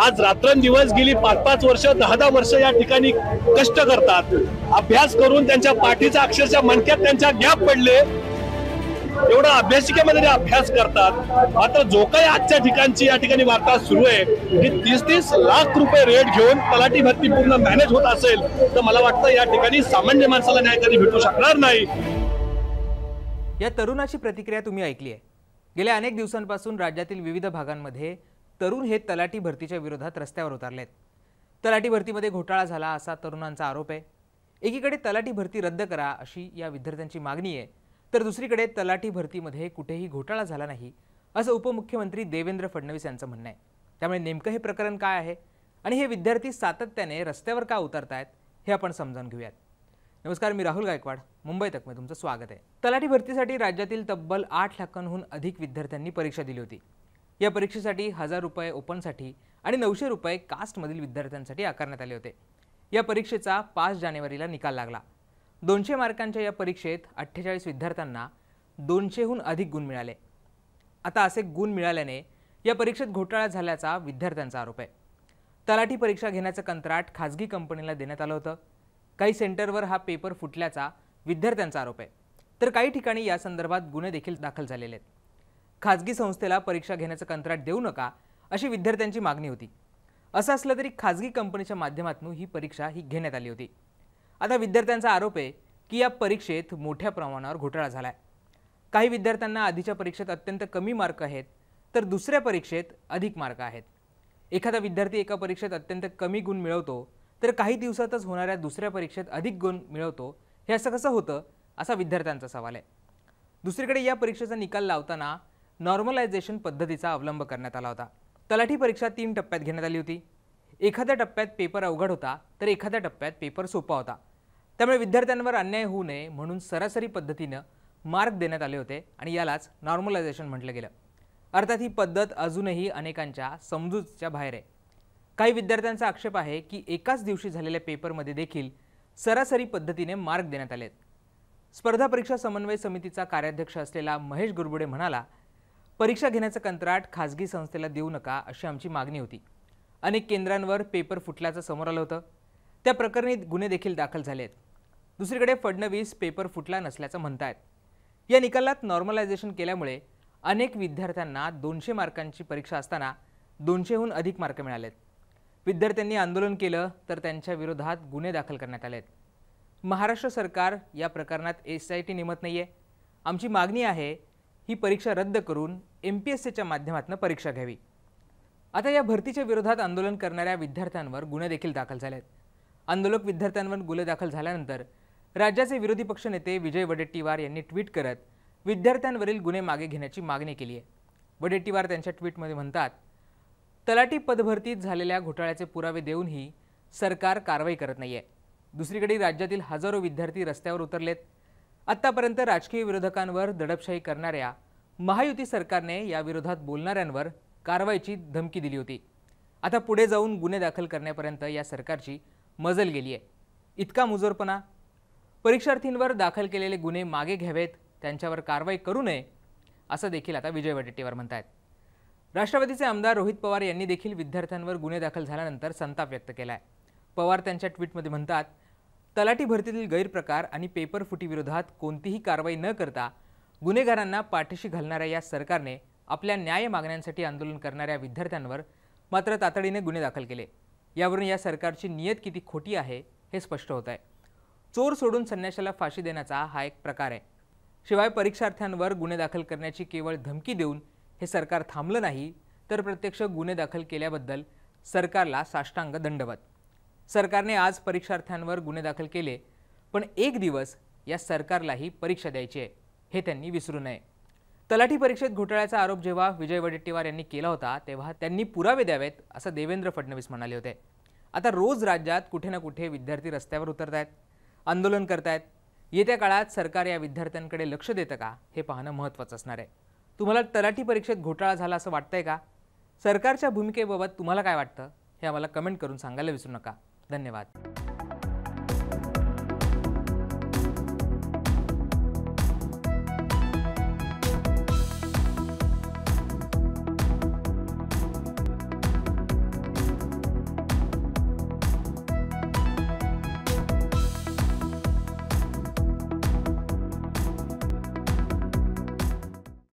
आज रात्रंदिवस गेली पाच पाच वर्ष दहा दहा वर्ष या ठिकाणी कष्ट करतात अभ्यास करून त्यांच्या पाठीचा अक्षरशः मणक्यात त्यांच्या गॅप पडले एवढा अभ्यासिकेमध्ये अभ्यास करतात मात्र जो काही आजच्या ठिकाणची या ठिकाणी वार्ता सुरू आहे की तीस तीस लाख रुपये रेट घेऊन तलाठी भरती पूर्ण मॅनेज होत असेल तर मला वाटतं या ठिकाणी सामान्य माणसाला न्याय कधी भेटू शकणार नाही या तरुणाची प्रतिक्रिया तुम्ही ऐकली आहे गेल्या अनेक दिवसांपासून राज्यातील विविध भागांमध्ये तरुण हे तलाठी भरतीच्या विरोधात रस्त्यावर उतरलेत तलाठी भरतीमध्ये घोटाळा झाला असा तरुणांचा आरोप आहे एकीकडे तलाठी भरती रद्द करा अशी या विद्यार्थ्यांची मागणी आहे तर दुसरीकडे तलाठी भरतीमध्ये कुठेही घोटाळा झाला नाही असं उपमुख्यमंत्री देवेंद्र फडणवीस यांचं म्हणणं आहे त्यामुळे नेमकं हे प्रकरण काय आहे आणि हे विद्यार्थी सातत्याने रस्त्यावर का उतरतायत हे आपण समजावून घेऊयात नमस्कार मी राहुल गायकवाड मुंबई तक तुमचं स्वागत आहे तलाठी भरतीसाठी राज्यातील तब्बल आठ लाखांहून अधिक विद्यार्थ्यांनी परीक्षा दिली होती या परीक्षेसाठी हजार रुपये ओपनसाठी आणि नऊशे रुपये कास्टमधील विद्यार्थ्यांसाठी आकारण्यात आले होते या परीक्षेचा पाच जानेवारीला निकाल लागला दोनशे मार्कांच्या या परीक्षेत अठ्ठेचाळीस विद्यार्थ्यांना दोनशेहून अधिक गुण मिळाले आता असे गुण मिळाल्याने या परीक्षेत घोटाळा झाल्याचा विद्यार्थ्यांचा आरोप आहे तलाठी परीक्षा घेण्याचं कंत्राट खाजगी कंपनीला देण्यात आलं होतं काही सेंटरवर हा पेपर फुटल्याचा विद्यार्थ्यांचा आरोप आहे तर काही ठिकाणी यासंदर्भात गुन्हे देखील दाखल झालेले आहेत खाजगी संस्थेला परीक्षा घेण्याचं कंत्राट देऊ नका अशी विद्यार्थ्यांची मागणी होती असं असलं तरी खाजगी कंपनीच्या माध्यमातून ही परीक्षा ही घेण्यात आली होती आता विद्यार्थ्यांचा आरोप आहे की या परीक्षेत मोठ्या प्रमाणावर घोटाळा झाला आहे काही विद्यार्थ्यांना आधीच्या परीक्षेत अत्यंत कमी मार्क आहेत तर दुसऱ्या परीक्षेत अधिक मार्क आहेत एखादा विद्यार्थी एका परीक्षेत अत्यंत कमी गुण मिळवतो तर काही दिवसातच होणाऱ्या दुसऱ्या परीक्षेत अधिक गुण मिळवतो हे असं कसं होतं असा विद्यार्थ्यांचा सवाल आहे दुसरीकडे या परीक्षेचा निकाल लावताना नॉर्मलायझेशन पद्धतीचा अवलंब करण्यात आला होता तलाठी परीक्षा तीन टप्प्यात घेण्यात आली होती एखाद्या टप्प्यात पेपर अवघड होता तर एखाद्या टप्प्यात पेपर सोपा होता त्यामुळे विद्यार्थ्यांवर अन्याय होऊ नये म्हणून सरासरी पद्धतीनं मार्क देण्यात आले होते आणि यालाच नॉर्मलायझेशन म्हटलं गेलं अर्थात ही पद्धत अजूनही अनेकांच्या समजूतच्या बाहेर आहे काही विद्यार्थ्यांचा आक्षेप आहे की एकाच दिवशी झालेल्या पेपरमध्ये देखील सरासरी पद्धतीने मार्क देण्यात आलेत स्पर्धा परीक्षा समन्वय समितीचा कार्याध्यक्ष असलेला महेश गुरबुडे म्हणाला परीक्षा घेण्याचं कंत्राट खाजगी संस्थेला देऊ नका अशी आमची मागणी होती अनेक केंद्रांवर पेपर फुटल्याचं समोर आलं होतं त्या प्रकरणी गुन्हे देखील दाखल झाले आहेत दुसरीकडे फडणवीस पेपर फुटला नसल्याचं म्हणत आहेत या निकालात नॉर्मलायझेशन केल्यामुळे अनेक विद्यार्थ्यांना दोनशे मार्कांची परीक्षा असताना दोनशेहून अधिक मार्क मिळालेत विद्यार्थ्यांनी आंदोलन केलं तर त्यांच्या विरोधात गुन्हे दाखल करण्यात आले आहेत महाराष्ट्र सरकार या प्रकरणात एस आय टी नेमत नाही आहे आमची मागणी आहे ही परीक्षा रद्द करून एम पी एस सीच्या माध्यमातून परीक्षा घ्यावी आता या भरतीच्या विरोधात आंदोलन करणाऱ्या विद्यार्थ्यांवर गुन्हे देखील दाखल झाले आहेत आंदोलक विद्यार्थ्यांवर गुन्हे दाखल झाल्यानंतर राज्याचे विरोधी पक्ष नेते विजय वडेट्टीवार यांनी ट्विट करत विद्यार्थ्यांवरील गुन्हे मागे घेण्याची मागणी केली आहे वडेट्टीवार त्यांच्या ट्विटमध्ये म्हणतात तलाठी पदभरतीत झालेल्या घोटाळ्याचे पुरावे देऊनही सरकार कारवाई करत नाही आहे दुसरीकडे राज्यातील हजारो विद्यार्थी रस्त्यावर उतरलेत आत्तापर्यंत राजकीय विरोधकांवर दडपशाही करणाऱ्या महायुती सरकारने या विरोधात बोलणाऱ्यांवर कारवाईची धमकी दिली होती आता पुढे जाऊन गुन्हे दाखल करण्यापर्यंत या सरकारची मजल गेली आहे इतका मुजोरपणा परीक्षार्थींवर दाखल केलेले गुन्हे मागे घ्यावेत त्यांच्यावर कारवाई करू नये असं देखील आता विजय वडेट्टीवार म्हणत आहेत राष्ट्रवादीचे आमदार रोहित पवार यांनी देखील विद्यार्थ्यांवर गुन्हे दाखल झाल्यानंतर संताप व्यक्त केला आहे पवार त्यांच्या ट्विटमध्ये म्हणतात तलाठी भरतीतील गैरप्रकार आणि पेपर फुटीविरोधात कोणतीही कारवाई न करता गुन्हेगारांना पाठीशी घालणाऱ्या या सरकारने आपल्या न्याय मागण्यांसाठी आंदोलन करणाऱ्या विद्यार्थ्यांवर मात्र तातडीने गुन्हे दाखल केले यावरून या सरकारची नियत किती खोटी आहे हे स्पष्ट होत आहे चोर सोडून संन्याशाला फाशी देण्याचा हा एक प्रकार आहे शिवाय परीक्षार्थ्यांवर गुन्हे दाखल करण्याची केवळ धमकी देऊन हे सरकार थांबलं नाही तर प्रत्यक्ष गुन्हे दाखल केल्याबद्दल सरकारला साष्टांग दंडवत सरकारने आज परीक्षार्थ्यांवर गुन्हे दाखल केले पण एक दिवस या सरकारलाही परीक्षा द्यायची आहे हे त्यांनी विसरू नये तलाठी परीक्षेत घोटाळ्याचा आरोप जेव्हा विजय वडेट्टीवार यांनी केला होता तेव्हा त्यांनी पुरावे द्यावेत असं देवेंद्र फडणवीस म्हणाले होते आता रोज राज्यात कुठे ना कुठे विद्यार्थी रस्त्यावर उतरत आहेत आंदोलन करतायत येत्या काळात सरकार या विद्यार्थ्यांकडे लक्ष देतं का हे पाहणं महत्त्वाचं असणार आहे तुम्हाला तलाठी परीक्षेत घोटाळा झाला असं वाटतंय का सरकारच्या भूमिकेबाबत तुम्हाला काय वाटतं हे आम्हाला कमेंट करून सांगायला विसरू नका धन्यवाद